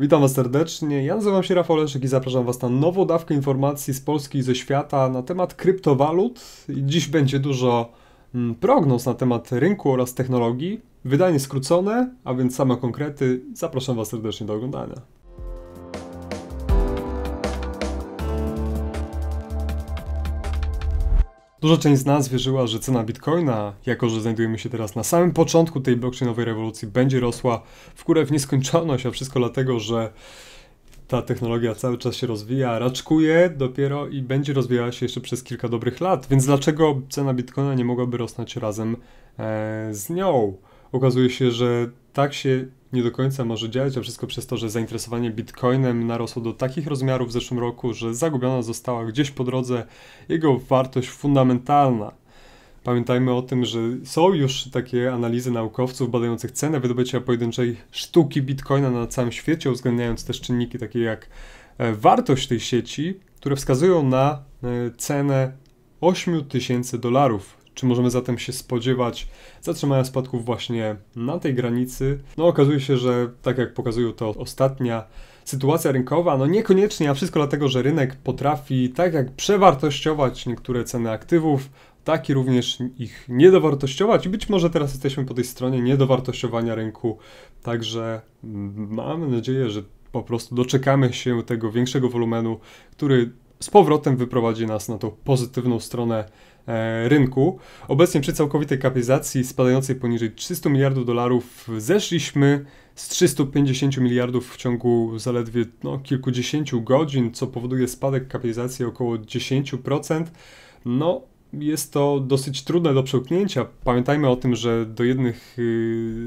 Witam Was serdecznie, ja nazywam się Rafał Leszek i zapraszam Was na nową dawkę informacji z Polski i ze świata na temat kryptowalut. Dziś będzie dużo mm, prognoz na temat rynku oraz technologii. Wydanie skrócone, a więc same konkrety. Zapraszam Was serdecznie do oglądania. Duża część z nas wierzyła, że cena bitcoina, jako że znajdujemy się teraz na samym początku tej blockchainowej rewolucji, będzie rosła w górę w nieskończoność, a wszystko dlatego, że ta technologia cały czas się rozwija, raczkuje dopiero i będzie rozwijała się jeszcze przez kilka dobrych lat. Więc dlaczego cena bitcoina nie mogłaby rosnąć razem e, z nią? Okazuje się, że tak się nie do końca może działać, a wszystko przez to, że zainteresowanie bitcoinem narosło do takich rozmiarów w zeszłym roku, że zagubiona została gdzieś po drodze jego wartość fundamentalna. Pamiętajmy o tym, że są już takie analizy naukowców badających cenę wydobycia pojedynczej sztuki bitcoina na całym świecie, uwzględniając też czynniki takie jak e, wartość tej sieci, które wskazują na e, cenę 8 tysięcy dolarów czy możemy zatem się spodziewać zatrzymania spadków właśnie na tej granicy? No okazuje się, że tak jak pokazują to ostatnia sytuacja rynkowa, no niekoniecznie, a wszystko dlatego, że rynek potrafi tak jak przewartościować niektóre ceny aktywów, tak i również ich niedowartościować. I być może teraz jesteśmy po tej stronie niedowartościowania rynku, także mamy nadzieję, że po prostu doczekamy się tego większego wolumenu, który z powrotem wyprowadzi nas na tą pozytywną stronę E, rynku. Obecnie przy całkowitej kapitalizacji spadającej poniżej 300 miliardów dolarów zeszliśmy z 350 miliardów w ciągu zaledwie no, kilkudziesięciu godzin, co powoduje spadek kapitalizacji około 10%. No, jest to dosyć trudne do przełknięcia. Pamiętajmy o tym, że do jednych y,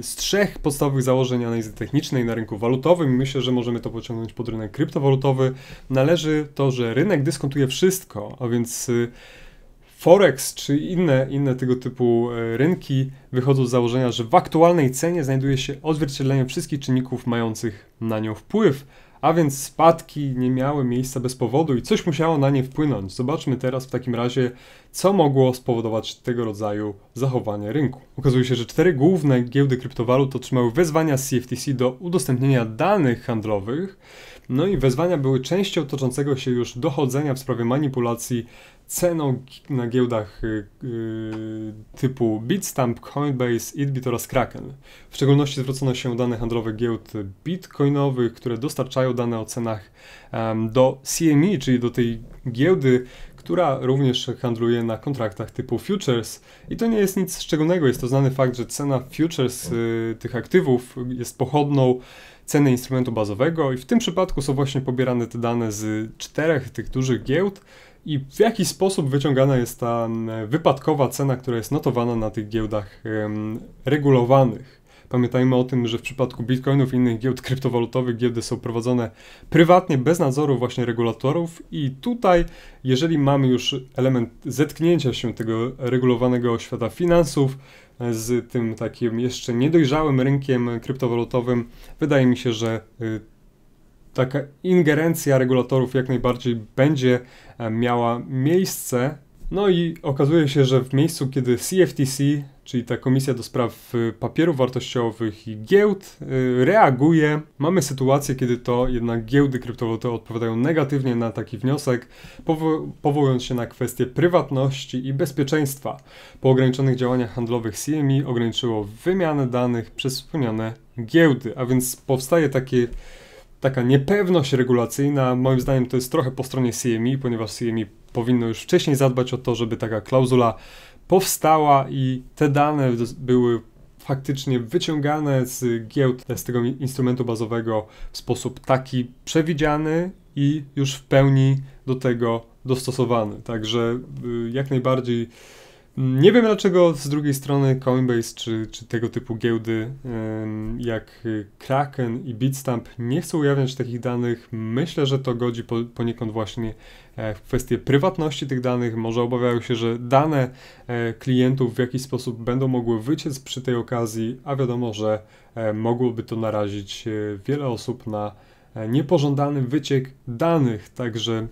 z trzech podstawowych założeń analizy technicznej na rynku walutowym, myślę, że możemy to pociągnąć pod rynek kryptowalutowy, należy to, że rynek dyskontuje wszystko, a więc y, Forex czy inne, inne tego typu e, rynki wychodzą z założenia, że w aktualnej cenie znajduje się odzwierciedlenie wszystkich czynników mających na nią wpływ, a więc spadki nie miały miejsca bez powodu i coś musiało na nie wpłynąć. Zobaczmy teraz w takim razie, co mogło spowodować tego rodzaju zachowanie rynku. Okazuje się, że cztery główne giełdy kryptowalut otrzymały wezwania CFTC do udostępnienia danych handlowych no i wezwania były częścią toczącego się już dochodzenia w sprawie manipulacji ceną na giełdach yy, typu Bitstamp, Coinbase, Itbit oraz Kraken. W szczególności zwrócono się dane handlowe giełd bitcoinowych, które dostarczają dane o cenach um, do CME, czyli do tej giełdy, która również handluje na kontraktach typu futures. I to nie jest nic szczególnego, jest to znany fakt, że cena futures y, tych aktywów jest pochodną ceny instrumentu bazowego i w tym przypadku są właśnie pobierane te dane z czterech tych dużych giełd i w jaki sposób wyciągana jest ta mm, wypadkowa cena, która jest notowana na tych giełdach regulowanych. Pamiętajmy o tym, że w przypadku bitcoinów i innych giełd kryptowalutowych giełdy są prowadzone prywatnie, bez nadzoru właśnie regulatorów i tutaj, jeżeli mamy już element zetknięcia się tego regulowanego świata finansów, e, z tym takim jeszcze niedojrzałym rynkiem kryptowalutowym, wydaje mi się, że e, taka ingerencja regulatorów jak najbardziej będzie e, miała miejsce no i okazuje się, że w miejscu, kiedy CFTC, czyli ta Komisja do Spraw y, Papierów Wartościowych i Giełd, y, reaguje, mamy sytuację, kiedy to jednak giełdy kryptowalutowe odpowiadają negatywnie na taki wniosek, powo powołując się na kwestie prywatności i bezpieczeństwa. Po ograniczonych działaniach handlowych CME ograniczyło wymianę danych przez wspomniane giełdy, a więc powstaje takie taka niepewność regulacyjna, moim zdaniem to jest trochę po stronie CME, ponieważ CME powinno już wcześniej zadbać o to, żeby taka klauzula powstała i te dane były faktycznie wyciągane z giełd, z tego instrumentu bazowego w sposób taki przewidziany i już w pełni do tego dostosowany. Także y, jak najbardziej nie wiem dlaczego z drugiej strony Coinbase czy, czy tego typu giełdy jak y, Kraken i Bitstamp nie chcą ujawniać takich danych. Myślę, że to godzi po, poniekąd właśnie e, w kwestię prywatności tych danych. Może obawiają się, że dane e, klientów w jakiś sposób będą mogły wyciec przy tej okazji, a wiadomo, że e, mogłoby to narazić wiele osób na niepożądany wyciek danych. Także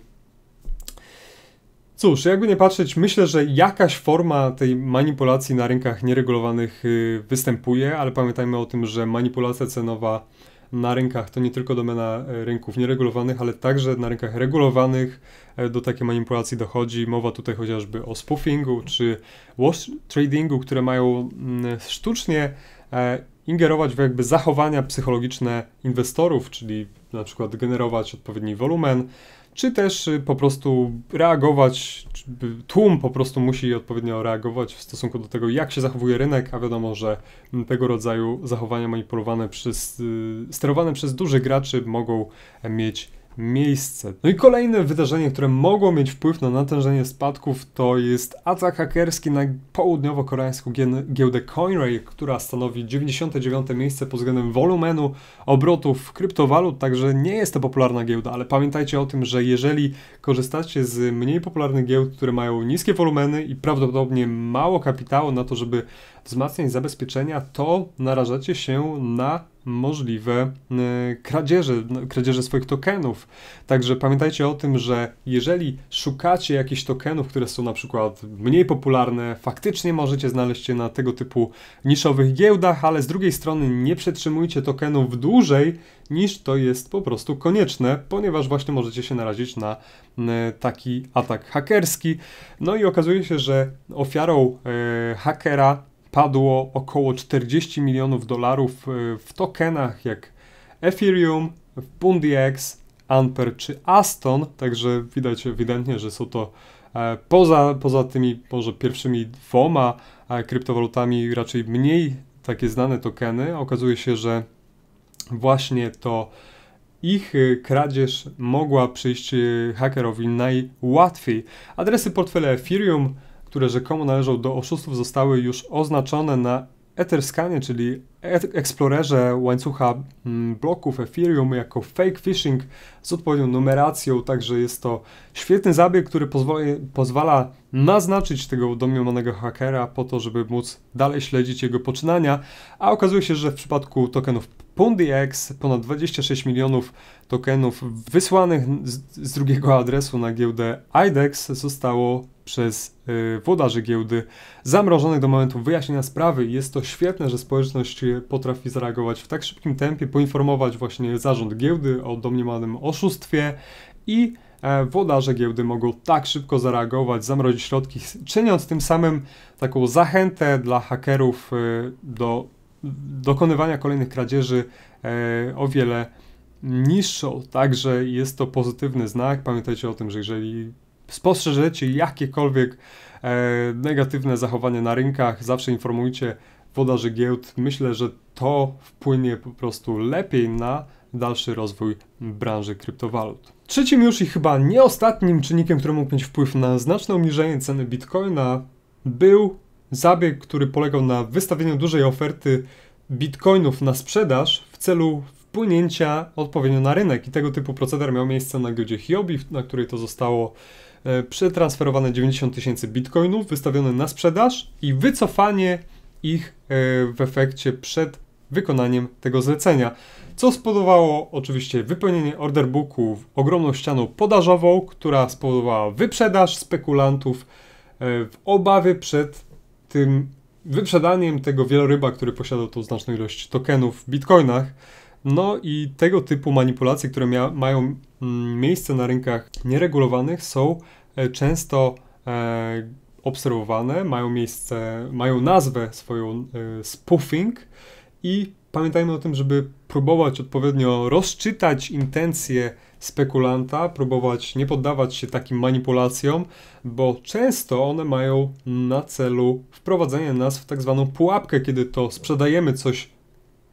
Cóż, jakby nie patrzeć, myślę, że jakaś forma tej manipulacji na rynkach nieregulowanych y, występuje, ale pamiętajmy o tym, że manipulacja cenowa na rynkach to nie tylko domena e, rynków nieregulowanych, ale także na rynkach regulowanych e, do takiej manipulacji dochodzi. Mowa tutaj chociażby o spoofingu czy wash tradingu, które mają mm, sztucznie e, ingerować w jakby zachowania psychologiczne inwestorów, czyli na przykład generować odpowiedni wolumen, czy też y, po prostu reagować, tłum po prostu musi odpowiednio reagować w stosunku do tego, jak się zachowuje rynek, a wiadomo, że tego rodzaju zachowania manipulowane przez, y, sterowane przez dużych graczy mogą mieć miejsce. No i kolejne wydarzenie, które mogło mieć wpływ na natężenie spadków, to jest atak hakerski na południowo-koreańską giełdę CoinRay, która stanowi 99 miejsce pod względem wolumenu obrotów kryptowalut, także nie jest to popularna giełda, ale pamiętajcie o tym, że jeżeli korzystacie z mniej popularnych giełd, które mają niskie wolumeny i prawdopodobnie mało kapitału na to, żeby wzmacniać zabezpieczenia, to narażacie się na możliwe y, kradzieże, no, kradzieże swoich tokenów. Także pamiętajcie o tym, że jeżeli szukacie jakichś tokenów, które są na przykład mniej popularne, faktycznie możecie znaleźć je na tego typu niszowych giełdach, ale z drugiej strony nie przetrzymujcie tokenów dłużej niż to jest po prostu konieczne, ponieważ właśnie możecie się narazić na y, taki atak hakerski. No i okazuje się, że ofiarą e, hakera padło około 40 milionów dolarów y, w tokenach jak Ethereum, BundiX, Amper czy Aston, także widać ewidentnie, że są to e, poza, poza tymi może pierwszymi dwoma e, kryptowalutami raczej mniej takie znane tokeny. Okazuje się, że właśnie to ich y, kradzież mogła przyjść y, hakerowi najłatwiej. Adresy portfela Ethereum które rzekomo należą do oszustów, zostały już oznaczone na Etherscanie, czyli eksplorerze łańcucha mm, bloków Ethereum jako fake phishing z odpowiednią numeracją, także jest to świetny zabieg, który pozwoli, pozwala naznaczyć tego domniemanego hakera po to, żeby móc dalej śledzić jego poczynania, a okazuje się, że w przypadku tokenów PondyX ponad 26 milionów tokenów wysłanych z, z drugiego adresu na giełdę IDEX zostało przez y, włodarzy giełdy zamrożonych do momentu wyjaśnienia sprawy. Jest to świetne, że społeczność potrafi zareagować w tak szybkim tempie, poinformować właśnie zarząd giełdy o domniemanym oszustwie i e, Wodarze giełdy mogą tak szybko zareagować, zamrozić środki, czyniąc tym samym taką zachętę dla hakerów y, do dokonywania kolejnych kradzieży e, o wiele niższą. Także jest to pozytywny znak. Pamiętajcie o tym, że jeżeli spostrzeżecie jakiekolwiek e, negatywne zachowanie na rynkach, zawsze informujcie że giełd. Myślę, że to wpłynie po prostu lepiej na dalszy rozwój branży kryptowalut. Trzecim już i chyba nie ostatnim czynnikiem, który mógł mieć wpływ na znaczne obniżenie ceny bitcoina był Zabieg, który polegał na wystawieniu dużej oferty bitcoinów na sprzedaż w celu wpłynięcia odpowiednio na rynek. I tego typu proceder miał miejsce na giełdzie Hiobi, na której to zostało e, przetransferowane 90 tysięcy bitcoinów, wystawione na sprzedaż i wycofanie ich e, w efekcie przed wykonaniem tego zlecenia, co spowodowało oczywiście wypełnienie order booku ogromną ścianą podażową, która spowodowała wyprzedaż spekulantów e, w obawie przed tym wyprzedaniem tego wieloryba, który posiadał tą znaczną ilość tokenów w bitcoinach, no i tego typu manipulacje, które mia- mają mm, miejsce na rynkach nieregulowanych, są e, często e, obserwowane, mają miejsce, mają nazwę swoją e, spoofing i pamiętajmy o tym, żeby próbować odpowiednio rozczytać intencje spekulanta, próbować nie poddawać się takim manipulacjom, bo często one mają na celu wprowadzenie nas w tak zwaną pułapkę, kiedy to sprzedajemy coś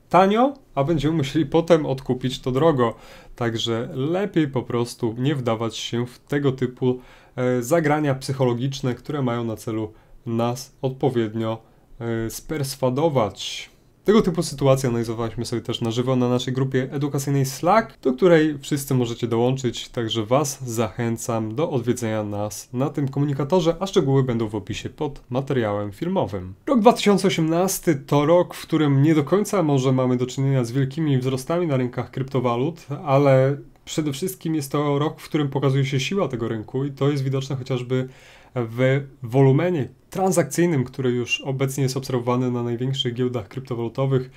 tanio, a będziemy musieli potem odkupić to drogo. Także lepiej po prostu nie wdawać się w tego typu e, zagrania psychologiczne, które mają na celu nas odpowiednio e, sperswadować. Tego typu sytuacje analizowaliśmy sobie też na żywo na naszej grupie edukacyjnej Slack, do której wszyscy możecie dołączyć, także Was zachęcam do odwiedzenia nas na tym komunikatorze, a szczegóły będą w opisie pod materiałem filmowym. Rok 2018 to rok, w którym nie do końca może mamy do czynienia z wielkimi wzrostami na rynkach kryptowalut, ale przede wszystkim jest to rok, w którym pokazuje się siła tego rynku i to jest widoczne chociażby w wolumenie transakcyjnym, który już obecnie jest obserwowany na największych giełdach kryptowalutowych,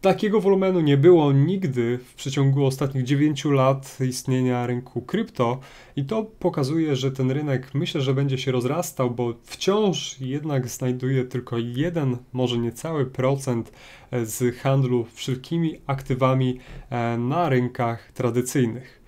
Takiego wolumenu nie było nigdy w przeciągu ostatnich 9 lat istnienia rynku krypto i to pokazuje, że ten rynek myślę, że będzie się rozrastał, bo wciąż jednak znajduje tylko jeden, może niecały procent e, z handlu wszelkimi aktywami e, na rynkach tradycyjnych.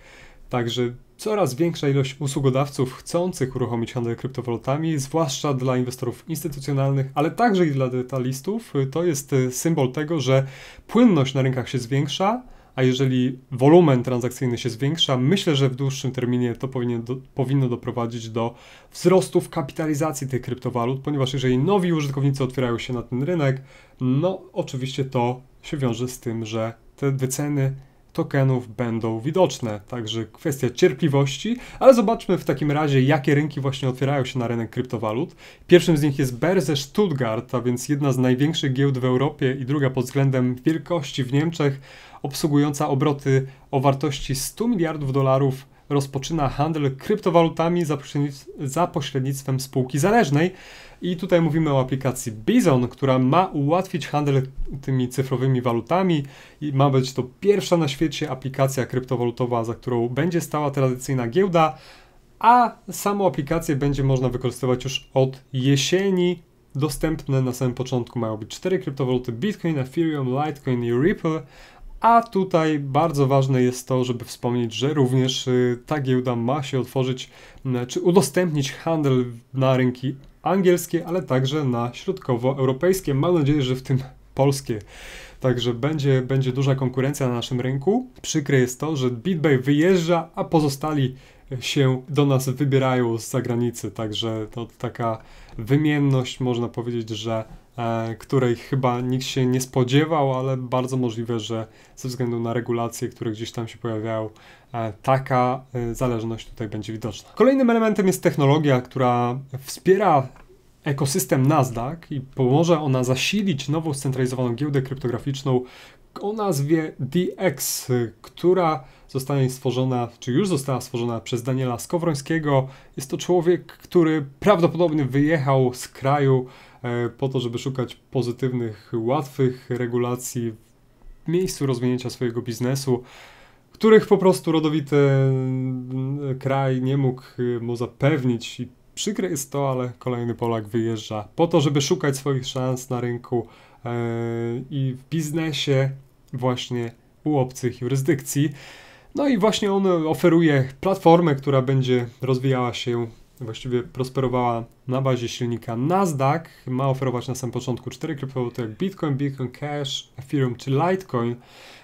Także Coraz większa ilość usługodawców chcących uruchomić handel kryptowalutami, zwłaszcza dla inwestorów instytucjonalnych, ale także i dla detalistów, to jest symbol tego, że płynność na rynkach się zwiększa, a jeżeli wolumen transakcyjny się zwiększa, myślę, że w dłuższym terminie to powinien do, powinno doprowadzić do wzrostu w kapitalizacji tych kryptowalut, ponieważ jeżeli nowi użytkownicy otwierają się na ten rynek, no oczywiście to się wiąże z tym, że te wyceny tokenów będą widoczne. Także kwestia cierpliwości, ale zobaczmy w takim razie, jakie rynki właśnie otwierają się na rynek kryptowalut. Pierwszym z nich jest Berze Stuttgart, a więc jedna z największych giełd w Europie i druga pod względem wielkości w Niemczech, obsługująca obroty o wartości 100 miliardów dolarów rozpoczyna handel kryptowalutami za, za pośrednictwem spółki zależnej. I tutaj mówimy o aplikacji Bizon, która ma ułatwić handel tymi cyfrowymi walutami i ma być to pierwsza na świecie aplikacja kryptowalutowa, za którą będzie stała tradycyjna giełda, a samą aplikację będzie można wykorzystywać już od jesieni. Dostępne na samym początku mają być cztery kryptowaluty Bitcoin, Ethereum, Litecoin i Ripple, a tutaj bardzo ważne jest to, żeby wspomnieć, że również y, ta giełda ma się otworzyć, czy udostępnić handel na rynki angielskie, ale także na środkowoeuropejskie. Mam nadzieję, że w tym polskie. Także będzie, będzie duża konkurencja na naszym rynku. Przykre jest to, że BitBay wyjeżdża, a pozostali się do nas wybierają z zagranicy. Także to taka wymienność, można powiedzieć, że e, której chyba nikt się nie spodziewał, ale bardzo możliwe, że ze względu na regulacje, które gdzieś tam się pojawiają, e, taka e, zależność tutaj będzie widoczna. Kolejnym elementem jest technologia, która wspiera ekosystem Nasdaq i pomoże ona zasilić nową scentralizowaną giełdę kryptograficzną o nazwie DX, która zostanie stworzona, czy już została stworzona przez Daniela Skowrońskiego. Jest to człowiek, który prawdopodobnie wyjechał z kraju e, po to, żeby szukać pozytywnych, łatwych regulacji w miejscu rozwinięcia swojego biznesu, których po prostu rodowity mm, kraj nie mógł e, mu zapewnić. I przykre jest to, ale kolejny Polak wyjeżdża po to, żeby szukać swoich szans na rynku e, i w biznesie właśnie u obcych jurysdykcji. No i właśnie on oferuje platformę, która będzie rozwijała się, właściwie prosperowała na bazie silnika Nasdaq. Ma oferować na samym początku cztery kryptowaluty jak Bitcoin, Bitcoin Cash, Ethereum czy Litecoin.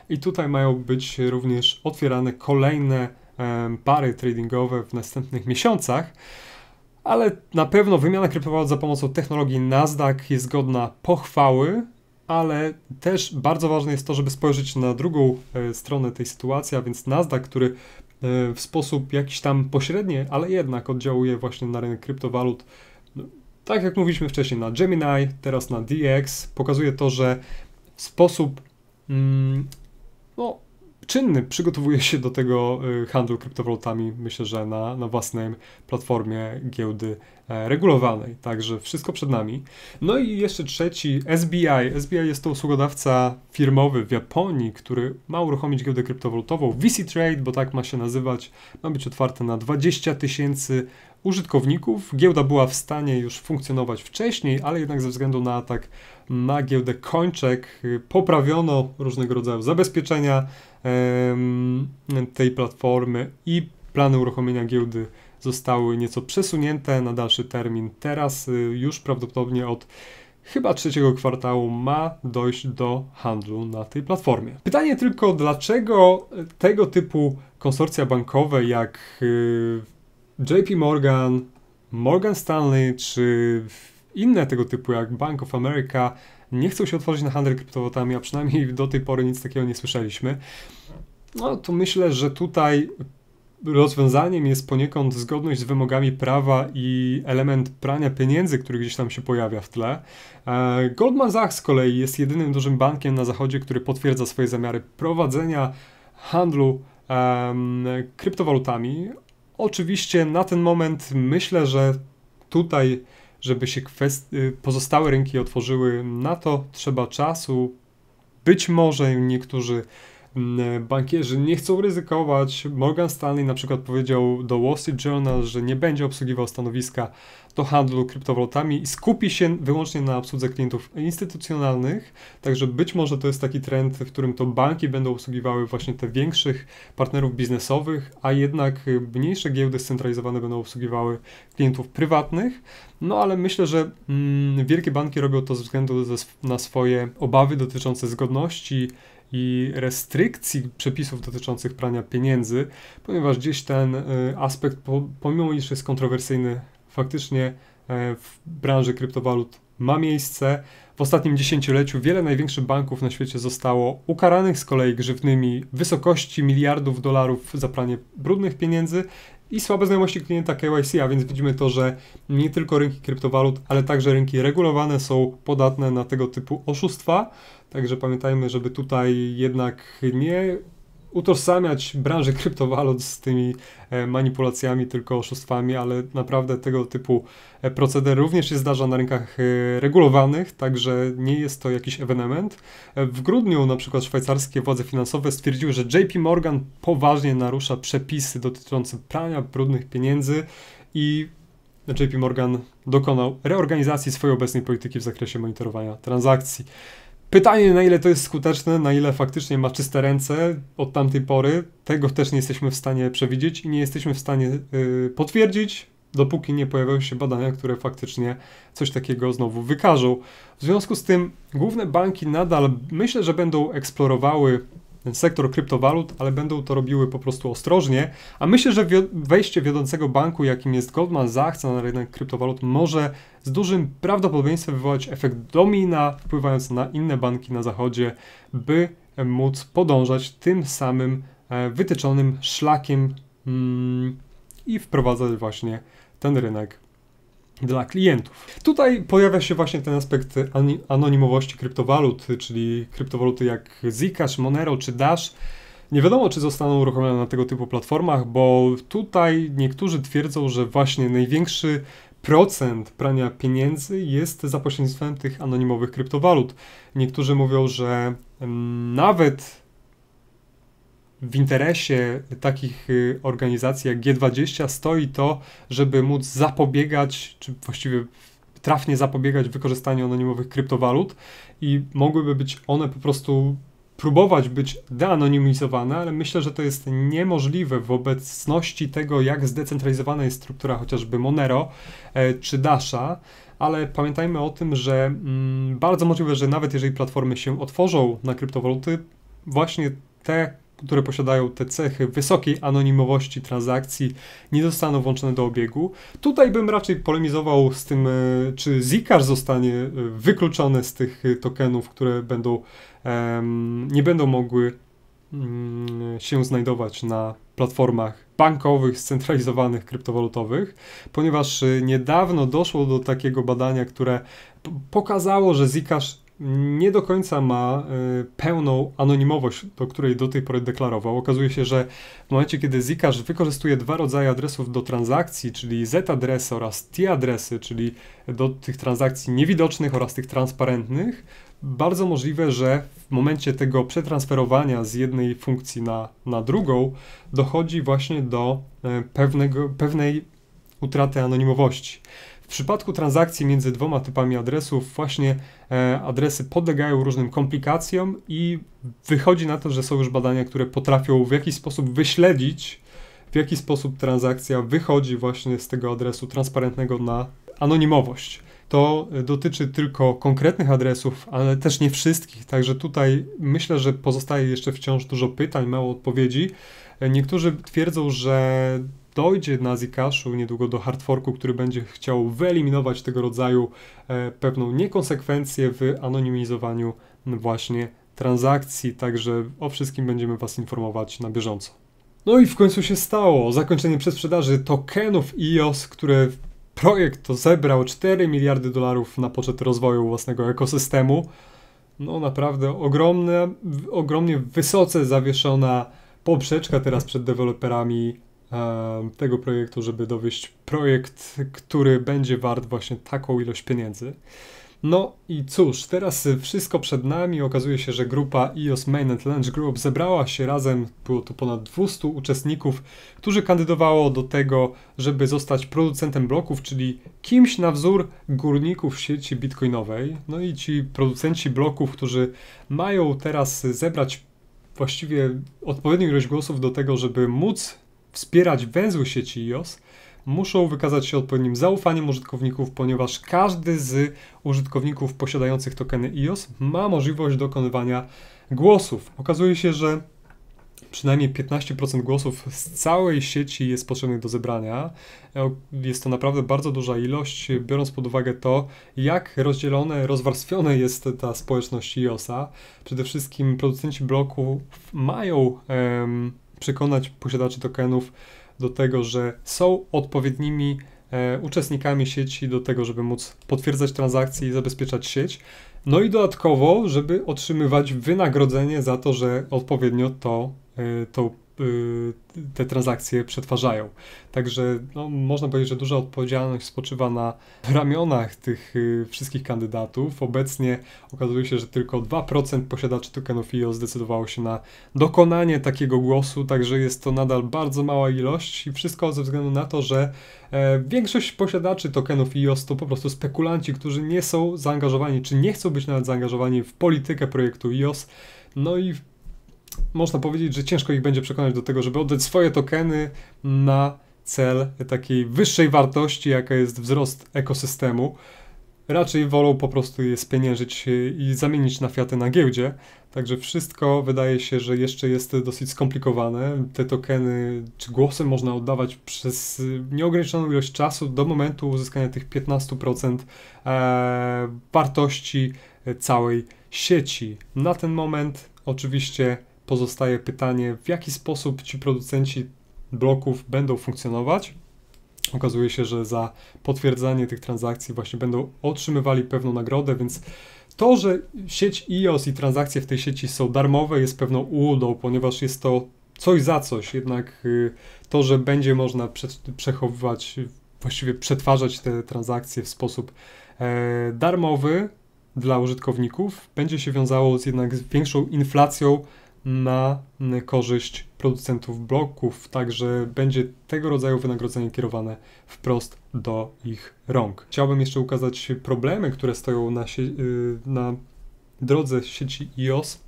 I tutaj mają być również otwierane kolejne pary tradingowe w następnych miesiącach. Ale na pewno wymiana kryptowalut za pomocą technologii Nasdaq jest godna pochwały ale też bardzo ważne jest to, żeby spojrzeć na drugą e, stronę tej sytuacji, a więc Nasdaq, który e, w sposób jakiś tam pośredni, ale jednak oddziałuje właśnie na rynek kryptowalut. No, tak jak mówiliśmy wcześniej na Gemini, teraz na DX, pokazuje to, że w sposób mm, no, czynny przygotowuje się do tego y, handlu kryptowalutami, myślę, że na, na własnej platformie giełdy e, regulowanej. Także wszystko przed nami. No i jeszcze trzeci, SBI. SBI jest to usługodawca firmowy w Japonii, który ma uruchomić giełdę kryptowalutową. VC Trade, bo tak ma się nazywać, ma być otwarte na 20 tysięcy użytkowników. Giełda była w stanie już funkcjonować wcześniej, ale jednak ze względu na atak na giełdę kończek y, poprawiono różnego rodzaju zabezpieczenia, tej platformy i plany uruchomienia giełdy zostały nieco przesunięte na dalszy termin. Teraz y, już prawdopodobnie od chyba trzeciego kwartału ma dojść do handlu na tej platformie. Pytanie tylko, dlaczego y, tego typu konsorcja bankowe jak y, JP Morgan, Morgan Stanley czy inne tego typu jak Bank of America nie chcą się otworzyć na handel kryptowalutami, a przynajmniej do tej pory nic takiego nie słyszeliśmy, no to myślę, że tutaj rozwiązaniem jest poniekąd zgodność z wymogami prawa i element prania pieniędzy, który gdzieś tam się pojawia w tle. E, Goldman Sachs z kolei jest jedynym dużym bankiem na zachodzie, który potwierdza swoje zamiary prowadzenia handlu um, kryptowalutami. Oczywiście na ten moment myślę, że tutaj żeby się y, pozostałe rynki otworzyły na to, trzeba czasu. Być może niektórzy mm, bankierzy nie chcą ryzykować. Morgan Stanley na przykład powiedział do Wall Street Journal, że nie będzie obsługiwał stanowiska do handlu kryptowalutami i skupi się wyłącznie na obsłudze klientów instytucjonalnych. Także być może to jest taki trend, w którym to banki będą obsługiwały właśnie te większych partnerów biznesowych, a jednak y, mniejsze giełdy scentralizowane będą obsługiwały klientów prywatnych. No ale myślę, że mm, wielkie banki robią to ze względu na swoje obawy dotyczące zgodności i restrykcji przepisów dotyczących prania pieniędzy, ponieważ gdzieś ten y, aspekt, pomimo iż jest kontrowersyjny, faktycznie e, w branży kryptowalut ma miejsce. W ostatnim dziesięcioleciu wiele największych banków na świecie zostało ukaranych z kolei grzywnymi wysokości miliardów dolarów za pranie brudnych pieniędzy i słabe znajomości klienta KYC, a więc widzimy to, że nie tylko rynki kryptowalut, ale także rynki regulowane są podatne na tego typu oszustwa. Także pamiętajmy, żeby tutaj jednak nie utożsamiać branżę kryptowalut z tymi e, manipulacjami, tylko oszustwami, ale naprawdę tego typu e, proceder również się zdarza na rynkach e, regulowanych, także nie jest to jakiś ewenement. W grudniu na przykład szwajcarskie władze finansowe stwierdziły, że JP Morgan poważnie narusza przepisy dotyczące prania brudnych pieniędzy i JP Morgan dokonał reorganizacji swojej obecnej polityki w zakresie monitorowania transakcji. Pytanie, na ile to jest skuteczne, na ile faktycznie ma czyste ręce od tamtej pory, tego też nie jesteśmy w stanie przewidzieć i nie jesteśmy w stanie yy, potwierdzić, dopóki nie pojawią się badania, które faktycznie coś takiego znowu wykażą. W związku z tym główne banki nadal myślę, że będą eksplorowały sektor kryptowalut, ale będą to robiły po prostu ostrożnie, a myślę, że wejście wiodącego banku, jakim jest Goldman Sachs na rynek kryptowalut może z dużym prawdopodobieństwem wywołać efekt domina, wpływając na inne banki na zachodzie, by móc podążać tym samym e, wytyczonym szlakiem mm, i wprowadzać właśnie ten rynek dla klientów. Tutaj pojawia się właśnie ten aspekt anonimowości kryptowalut, czyli kryptowaluty jak Zcash, Monero czy Dash. Nie wiadomo, czy zostaną uruchomione na tego typu platformach, bo tutaj niektórzy twierdzą, że właśnie największy procent prania pieniędzy jest za pośrednictwem tych anonimowych kryptowalut. Niektórzy mówią, że mm, nawet w interesie takich y, organizacji jak G20 stoi to, żeby móc zapobiegać, czy właściwie trafnie zapobiegać wykorzystaniu anonimowych kryptowalut i mogłyby być one po prostu próbować być deanonimizowane, ale myślę, że to jest niemożliwe w obecności tego, jak zdecentralizowana jest struktura chociażby Monero e, czy Dasha, ale pamiętajmy o tym, że mm, bardzo możliwe, że nawet jeżeli platformy się otworzą na kryptowaluty, właśnie te które posiadają te cechy wysokiej anonimowości transakcji, nie zostaną włączone do obiegu. Tutaj bym raczej polemizował z tym, e, czy Zcash zostanie e, wykluczone z tych e, tokenów, które będą, nie będą mogły mm, się znajdować na platformach bankowych, scentralizowanych, kryptowalutowych, ponieważ niedawno doszło do takiego badania, które pokazało, że Zcash nie do końca ma e, pełną anonimowość, do której do tej pory deklarował. Okazuje się, że w momencie, kiedy Zcash wykorzystuje dwa rodzaje adresów do transakcji, czyli z-adresy oraz t-adresy, czyli do tych transakcji niewidocznych oraz tych transparentnych, bardzo możliwe, że w momencie tego przetransferowania z jednej funkcji na, na drugą dochodzi właśnie do e, pewnego, pewnej utraty anonimowości. W przypadku transakcji między dwoma typami adresów właśnie e, adresy podlegają różnym komplikacjom i wychodzi na to, że są już badania, które potrafią w jakiś sposób wyśledzić, w jaki sposób transakcja wychodzi właśnie z tego adresu transparentnego na anonimowość. To dotyczy tylko konkretnych adresów, ale też nie wszystkich, także tutaj myślę, że pozostaje jeszcze wciąż dużo pytań, mało odpowiedzi. E, niektórzy twierdzą, że dojdzie na Zikaszu niedługo do hardforku, który będzie chciał wyeliminować tego rodzaju e, pewną niekonsekwencję w anonimizowaniu właśnie transakcji, także o wszystkim będziemy Was informować na bieżąco. No i w końcu się stało. Zakończenie przesprzedaży tokenów EOS, które projekt to zebrał 4 miliardy dolarów na poczet rozwoju własnego ekosystemu. No naprawdę ogromne, ogromnie wysoce zawieszona poprzeczka teraz przed deweloperami E, tego projektu, żeby dowieść projekt, który będzie wart właśnie taką ilość pieniędzy. No i cóż, teraz wszystko przed nami. Okazuje się, że grupa EOS Mainnet Launch Group zebrała się razem, było tu ponad 200 uczestników, którzy kandydowało do tego, żeby zostać producentem bloków, czyli kimś na wzór górników sieci bitcoinowej. No i ci producenci bloków, którzy mają teraz zebrać właściwie odpowiednią ilość głosów do tego, żeby móc wspierać węzły sieci IOS, muszą wykazać się odpowiednim zaufaniem użytkowników, ponieważ każdy z użytkowników posiadających tokeny IOS ma możliwość dokonywania głosów. Okazuje się, że przynajmniej 15% głosów z całej sieci jest potrzebnych do zebrania. E, jest to naprawdę bardzo duża ilość, biorąc pod uwagę to, jak rozdzielone, rozwarstwione jest ta społeczność IOS-a. Przede wszystkim producenci bloków mają. Em, przekonać posiadaczy tokenów do tego, że są odpowiednimi e, uczestnikami sieci, do tego, żeby móc potwierdzać transakcje i zabezpieczać sieć. No i dodatkowo, żeby otrzymywać wynagrodzenie za to, że odpowiednio to, e, tą Y, te transakcje przetwarzają. Także no, można powiedzieć, że duża odpowiedzialność spoczywa na ramionach tych y, wszystkich kandydatów. Obecnie okazuje się, że tylko 2% posiadaczy tokenów IO zdecydowało się na dokonanie takiego głosu, także jest to nadal bardzo mała ilość i wszystko ze względu na to, że e, Większość posiadaczy tokenów IOS to po prostu spekulanci, którzy nie są zaangażowani, czy nie chcą być nawet zaangażowani w politykę projektu IOS. No i można powiedzieć, że ciężko ich będzie przekonać do tego, żeby oddać swoje tokeny na cel takiej wyższej wartości, jaka jest wzrost ekosystemu. Raczej wolą po prostu je spieniężyć e, i zamienić na fiaty na giełdzie. Także wszystko wydaje się, że jeszcze jest dosyć skomplikowane. Te tokeny czy głosy można oddawać przez nieograniczoną ilość czasu do momentu uzyskania tych 15% e, wartości e, całej sieci. Na ten moment oczywiście pozostaje pytanie, w jaki sposób ci producenci bloków będą funkcjonować. Okazuje się, że za potwierdzanie tych transakcji właśnie będą otrzymywali pewną nagrodę, więc to, że sieć IOS i transakcje w tej sieci są darmowe, jest pewną ułudą, ponieważ jest to coś za coś. Jednak y, to, że będzie można przechowywać, właściwie przetwarzać te transakcje w sposób e, darmowy dla użytkowników, będzie się wiązało z jednak większą inflacją na korzyść producentów bloków, także będzie tego rodzaju wynagrodzenie kierowane wprost do ich rąk. Chciałbym jeszcze ukazać problemy, które stoją na, sie y, na drodze sieci IOS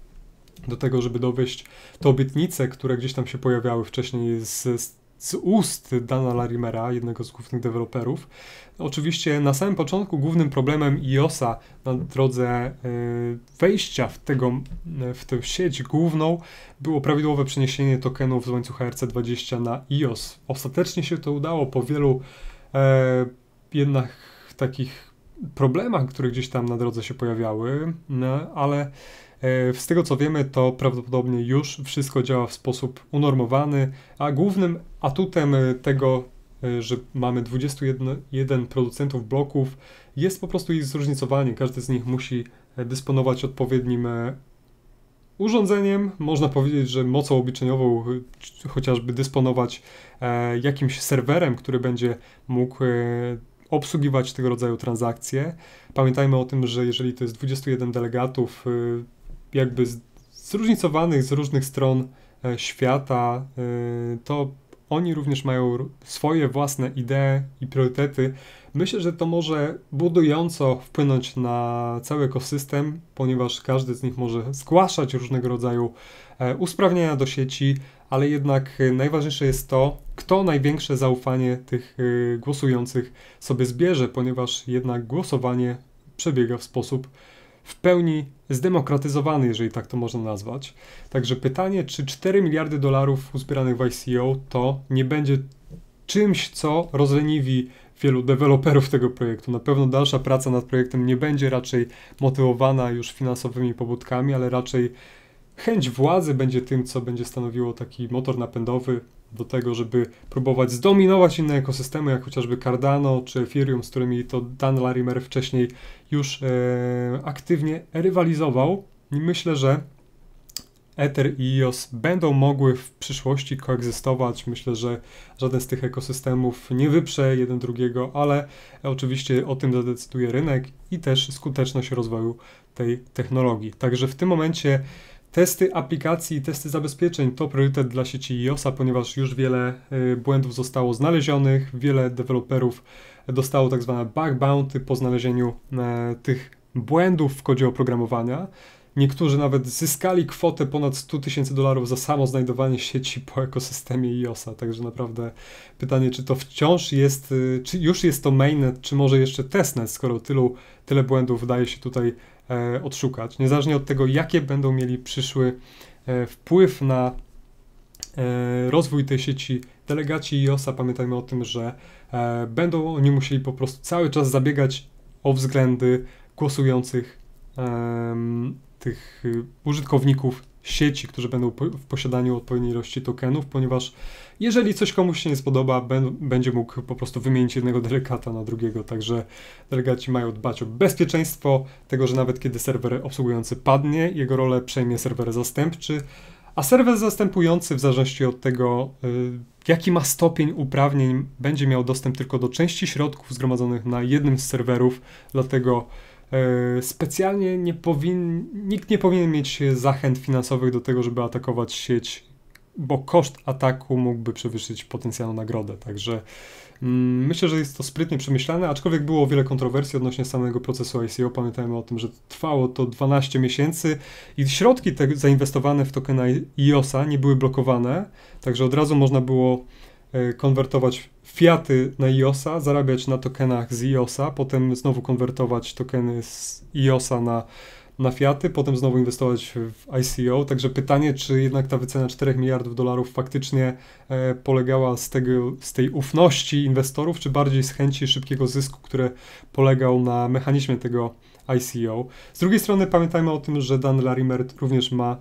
do tego, żeby dowieść te obietnice, które gdzieś tam się pojawiały wcześniej z, z z ust Dana Larimera, jednego z głównych deweloperów. Oczywiście na samym początku głównym problemem iOSa na drodze e, wejścia w, tego, e, w tę sieć główną było prawidłowe przeniesienie tokenów z łańcucha RC20 na iOS. Ostatecznie się to udało po wielu e, jednak takich problemach, które gdzieś tam na drodze się pojawiały, no, ale E, z tego co wiemy, to prawdopodobnie już wszystko działa w sposób unormowany, a głównym atutem e, tego, e, że mamy 21 producentów bloków, jest po prostu ich zróżnicowanie. Każdy z nich musi dysponować odpowiednim urządzeniem, można powiedzieć, że mocą obliczeniową chociażby dysponować jakimś serwerem, który będzie mógł obsługiwać tego rodzaju transakcje. Pamiętajmy o tym, że jeżeli to jest 21 delegatów, jakby zróżnicowanych z różnych stron e, świata, e, to oni również mają swoje własne idee i priorytety. Myślę, że to może budująco wpłynąć na cały ekosystem, ponieważ każdy z nich może zgłaszać różnego rodzaju e, usprawnienia do sieci, ale jednak najważniejsze jest to, kto największe zaufanie tych głosujących sobie zbierze, ponieważ jednak głosowanie przebiega w sposób w pełni zdemokratyzowany, jeżeli tak to można nazwać. Także pytanie, czy 4 miliardy dolarów uzbieranych w ICO to nie będzie czymś, co rozleniwi wielu deweloperów tego projektu. Na pewno dalsza praca nad projektem nie będzie raczej motywowana już finansowymi pobudkami, ale raczej chęć władzy będzie tym, co będzie stanowiło taki motor napędowy do tego, żeby próbować zdominować inne ekosystemy, jak chociażby Cardano czy Ethereum, z którymi to Dan Larimer wcześniej już e, aktywnie rywalizował. I myślę, że Ether i EOS będą mogły w przyszłości koegzystować. Myślę, że żaden z tych ekosystemów nie wyprze jeden drugiego, ale oczywiście o tym zadecyduje rynek i też skuteczność rozwoju tej technologii. Także w tym momencie Testy aplikacji i testy zabezpieczeń to priorytet dla sieci iOS-a, ponieważ już wiele y, błędów zostało znalezionych, wiele deweloperów dostało tak zwane bug bounty po znalezieniu e, tych błędów w kodzie oprogramowania. Niektórzy nawet zyskali kwotę ponad 100 tysięcy dolarów za samo znajdowanie sieci po ekosystemie iOS-a. Także naprawdę pytanie, czy to wciąż jest, y, czy już jest to mainnet, czy może jeszcze testnet, skoro tylu, tyle błędów daje się tutaj e, odszukać. Niezależnie od tego, jakie będą mieli przyszły e, wpływ na e, rozwój tej sieci delegaci iOS-a, pamiętajmy o tym, że e, będą oni musieli po prostu cały czas zabiegać o względy głosujących tych y, użytkowników sieci, którzy będą w posiadaniu odpowiedniej ilości tokenów, ponieważ jeżeli coś komuś się nie spodoba, będzie mógł po prostu wymienić jednego delegata na drugiego. Także delegaci mają dbać o bezpieczeństwo tego, że nawet kiedy serwer obsługujący padnie, jego rolę przejmie serwer zastępczy, a serwer zastępujący, w zależności od tego, y, jaki ma stopień uprawnień, będzie miał dostęp tylko do części środków zgromadzonych na jednym z serwerów, dlatego E, specjalnie nie powin, nikt nie powinien mieć zachęt finansowych do tego, żeby atakować sieć, bo koszt ataku mógłby przewyższyć potencjalną nagrodę. Także mm, myślę, że jest to sprytnie przemyślane, aczkolwiek było wiele kontrowersji odnośnie samego procesu ICO. Pamiętajmy o tym, że trwało to 12 miesięcy i środki te zainwestowane w tokena IOSA nie były blokowane, także od razu można było e, konwertować fiaty na IOSa, zarabiać na tokenach z IOSa, potem znowu konwertować tokeny z IOSa na, na fiaty, potem znowu inwestować w ICO. Także pytanie, czy jednak ta wycena 4 miliardów dolarów faktycznie e, polegała z, tego, z tej ufności inwestorów, czy bardziej z chęci szybkiego zysku, które polegał na mechanizmie tego ICO. Z drugiej strony pamiętajmy o tym, że Dan Larimer również ma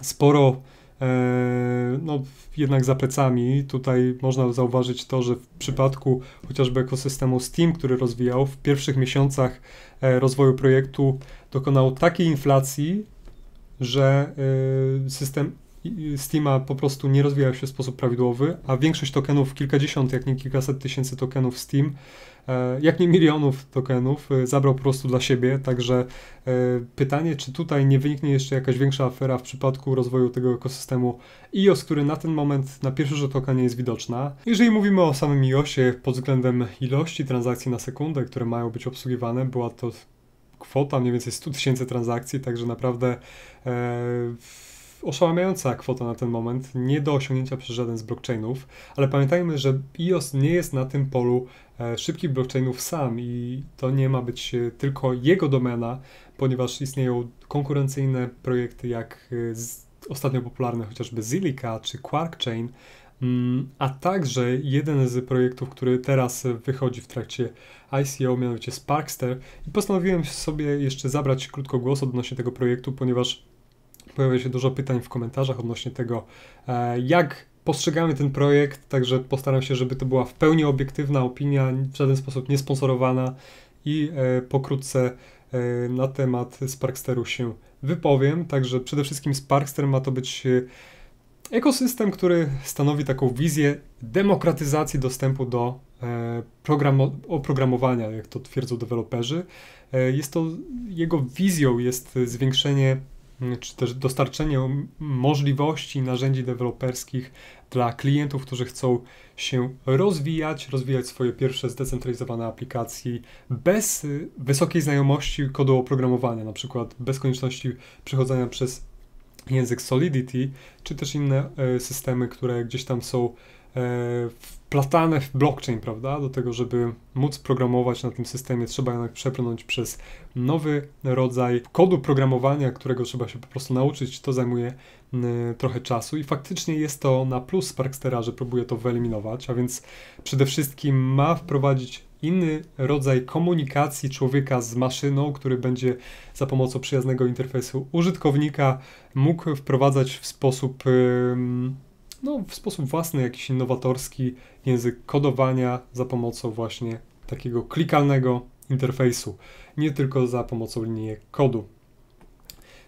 sporo E, no, jednak za plecami. Tutaj można zauważyć to, że w przypadku chociażby ekosystemu Steam, który rozwijał, w pierwszych miesiącach e, rozwoju projektu dokonał takiej inflacji, że e, system Steama po prostu nie rozwijał się w sposób prawidłowy, a większość tokenów, kilkadziesiąt, jak nie kilkaset tysięcy tokenów Steam, E, jak nie milionów tokenów, e, zabrał po prostu dla siebie. Także e, pytanie, czy tutaj nie wyniknie jeszcze jakaś większa afera w przypadku rozwoju tego ekosystemu iOS, który na ten moment na pierwszy rzut oka nie jest widoczna. Jeżeli mówimy o samym iOSie pod względem ilości transakcji na sekundę, które mają być obsługiwane, była to kwota mniej więcej 100 tysięcy transakcji, także naprawdę e, oszałamiająca kwota na ten moment, nie do osiągnięcia przez żaden z blockchainów, ale pamiętajmy, że EOS nie jest na tym polu e, szybkich blockchainów sam i to nie ma być e, tylko jego domena, ponieważ istnieją konkurencyjne projekty jak e, ostatnio popularne chociażby Zilliqa czy Quark Chain, mm, a także jeden z projektów, który teraz wychodzi w trakcie ICO, mianowicie Sparkster. I postanowiłem sobie jeszcze zabrać krótko głos odnośnie tego projektu, ponieważ Pojawia się dużo pytań w komentarzach odnośnie tego, e, jak postrzegamy ten projekt, także postaram się, żeby to była w pełni obiektywna opinia, w żaden sposób niesponsorowana i e, pokrótce e, na temat Sparksteru się wypowiem. Także przede wszystkim Sparkster ma to być ekosystem, który stanowi taką wizję demokratyzacji dostępu do oprogramowania, jak to twierdzą deweloperzy. Jest to jego wizją jest zwiększenie czy też dostarczenie możliwości narzędzi deweloperskich dla klientów, którzy chcą się rozwijać, rozwijać swoje pierwsze zdecentralizowane aplikacje bez wysokiej znajomości kodu oprogramowania, na przykład bez konieczności przechodzenia przez język Solidity, czy też inne e, systemy, które gdzieś tam są E, wplatane w blockchain, prawda? Do tego, żeby móc programować na tym systemie, trzeba jednak przeprnąć przez nowy rodzaj kodu programowania, którego trzeba się po prostu nauczyć. To zajmuje trochę czasu i faktycznie jest to na plus Sparkstera, że próbuje to wyeliminować, a więc przede wszystkim ma wprowadzić inny rodzaj komunikacji człowieka z maszyną, który będzie za pomocą przyjaznego interfejsu użytkownika mógł wprowadzać w sposób. Yy, no, w sposób własny, jakiś innowatorski język kodowania za pomocą właśnie takiego klikalnego interfejsu, nie tylko za pomocą linii kodu.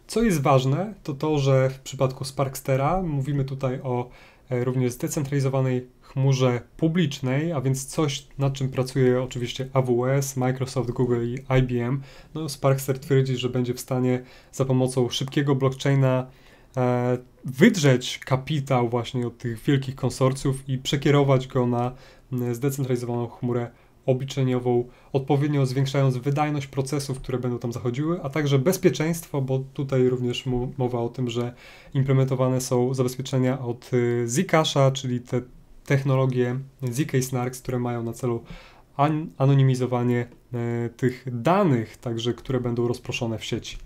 Co jest ważne, to to, że w przypadku Sparkstera mówimy tutaj o e, również zdecentralizowanej chmurze publicznej, a więc coś, nad czym pracuje oczywiście AWS, Microsoft, Google i IBM. No, Sparkster twierdzi, że będzie w stanie za pomocą szybkiego blockchaina E, wydrzeć kapitał właśnie od tych wielkich konsorcjów i przekierować go na zdecentralizowaną chmurę obliczeniową, odpowiednio zwiększając wydajność procesów, które będą tam zachodziły, a także bezpieczeństwo, bo tutaj również mowa o tym, że implementowane są zabezpieczenia od y, Zcasha, czyli te technologie ZK Snarks, które mają na celu anonimizowanie e, tych danych, także które będą rozproszone w sieci.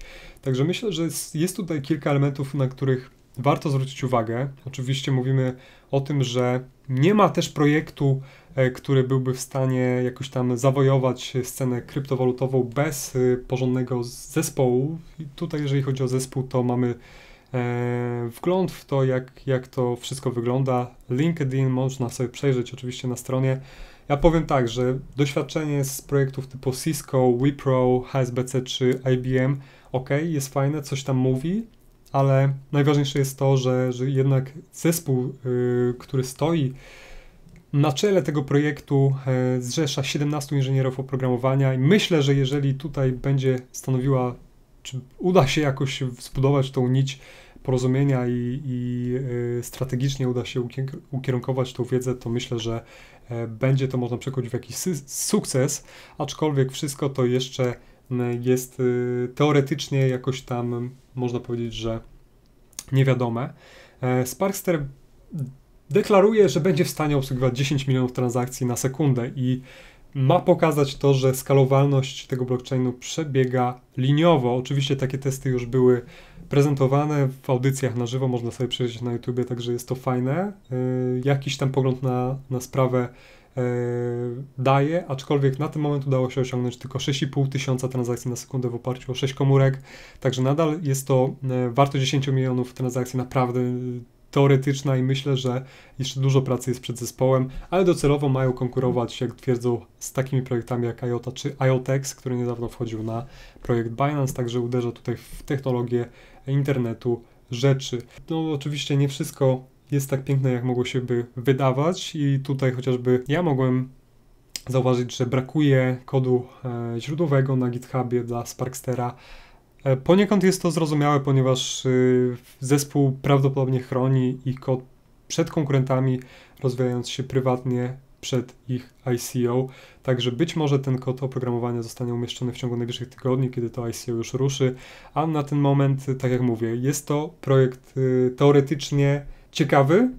Także myślę, że jest tutaj kilka elementów, na których warto zwrócić uwagę. Oczywiście mówimy o tym, że nie ma też projektu, e, który byłby w stanie jakoś tam zawojować scenę kryptowalutową bez e, porządnego zespołu. I tutaj, jeżeli chodzi o zespół, to mamy wgląd w to, jak, jak to wszystko wygląda. LinkedIn można sobie przejrzeć oczywiście na stronie. Ja powiem tak, że doświadczenie z projektów typu Cisco, Wipro, HSBC czy IBM, ok, jest fajne, coś tam mówi, ale najważniejsze jest to, że, że jednak zespół, yy, który stoi na czele tego projektu, yy, zrzesza 17 inżynierów oprogramowania i myślę, że jeżeli tutaj będzie stanowiła, czy uda się jakoś zbudować tą nić porozumienia i, i, y, strategicznie uda się ukierunkować tą wiedzę, to myślę, że E, będzie to można przekuć w jakiś sukces, aczkolwiek wszystko to jeszcze jest y, teoretycznie jakoś tam, można powiedzieć, że niewiadome. E, Sparkster deklaruje, że będzie w stanie obsługiwać 10 milionów transakcji na sekundę i ma pokazać to, że skalowalność tego blockchainu przebiega liniowo. Oczywiście takie testy już były prezentowane w audycjach na żywo, można sobie przejrzeć na YouTubie, także jest to fajne. E, jakiś tam pogląd na, na sprawę e, daje, aczkolwiek na ten moment udało się osiągnąć tylko 6,5 tysiąca transakcji na sekundę w oparciu o 6 komórek, także nadal jest to e, warto 10 milionów transakcji naprawdę teoretyczna i myślę, że jeszcze dużo pracy jest przed zespołem, ale docelowo mają konkurować, jak twierdzą, z takimi projektami jak IOTA czy IOTEX, który niedawno wchodził na projekt Binance, także uderza tutaj w technologię internetu, rzeczy. No oczywiście nie wszystko jest tak piękne, jak mogło się by wydawać i tutaj chociażby ja mogłem zauważyć, że brakuje kodu e, źródłowego na GitHubie dla Sparkstera. E, poniekąd jest to zrozumiałe, ponieważ e, zespół prawdopodobnie chroni ich kod przed konkurentami, rozwijając się prywatnie przed ich ICO. Także być może ten kod oprogramowania zostanie umieszczony w ciągu najbliższych tygodni, kiedy to ICO już ruszy. A na ten moment, tak jak mówię, jest to projekt y, teoretycznie ciekawy,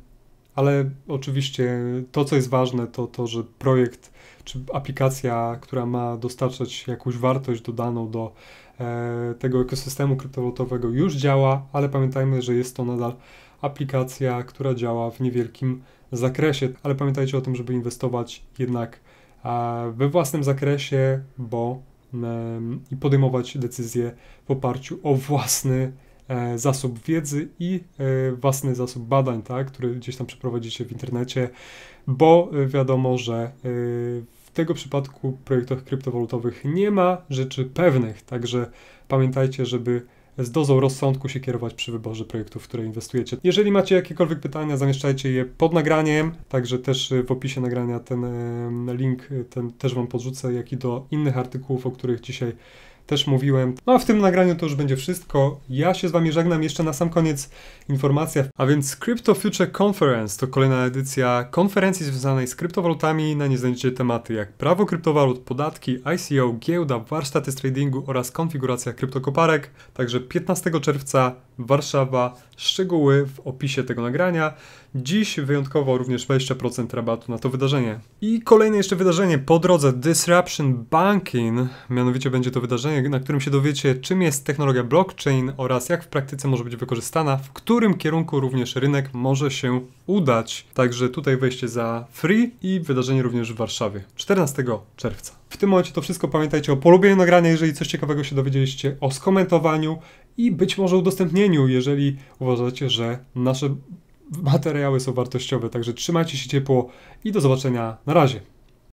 ale oczywiście to, co jest ważne, to to, że projekt czy aplikacja, która ma dostarczać jakąś wartość dodaną do e, tego ekosystemu kryptowalutowego już działa, ale pamiętajmy, że jest to nadal aplikacja, która działa w niewielkim zakresie, ale pamiętajcie o tym, żeby inwestować jednak e, we własnym zakresie, bo i podejmować decyzje w oparciu o własny e, zasób wiedzy i e, własny zasób badań, tak, który gdzieś tam przeprowadzicie w internecie, bo wiadomo, że w tego przypadku projektach kryptowalutowych nie ma rzeczy pewnych, także pamiętajcie, żeby z dozą rozsądku się kierować przy wyborze projektów, w które inwestujecie. Jeżeli macie jakiekolwiek pytania, zamieszczajcie je pod nagraniem, także też y, w opisie nagrania ten link y, ten też Wam podrzucę, jak i do innych artykułów, o których dzisiaj też mówiłem. No a w tym nagraniu to już będzie wszystko. Ja się z Wami żegnam. Jeszcze na sam koniec informacja. A więc Crypto Future Conference to kolejna edycja konferencji związanej z kryptowalutami. Na nie znajdziecie tematy jak prawo kryptowalut, podatki, ICO, giełda, warsztaty z tradingu oraz konfiguracja kryptokoparek. Także 15 czerwca Warszawa. Szczegóły w opisie tego nagrania. Dziś wyjątkowo również 20% rabatu na to wydarzenie. I kolejne jeszcze wydarzenie po drodze Disruption Banking, mianowicie będzie to wydarzenie, na którym się dowiecie czym jest technologia blockchain oraz jak w praktyce może być wykorzystana, w którym kierunku również rynek może się udać. Także tutaj wejście za free i wydarzenie również w Warszawie 14 czerwca. W tym momencie to wszystko. Pamiętajcie o polubieniu nagrania, jeżeli coś ciekawego się dowiedzieliście, o skomentowaniu i być może udostępnieniu, jeżeli uważacie, że nasze materiały są wartościowe. Także trzymajcie się ciepło i do zobaczenia na razie.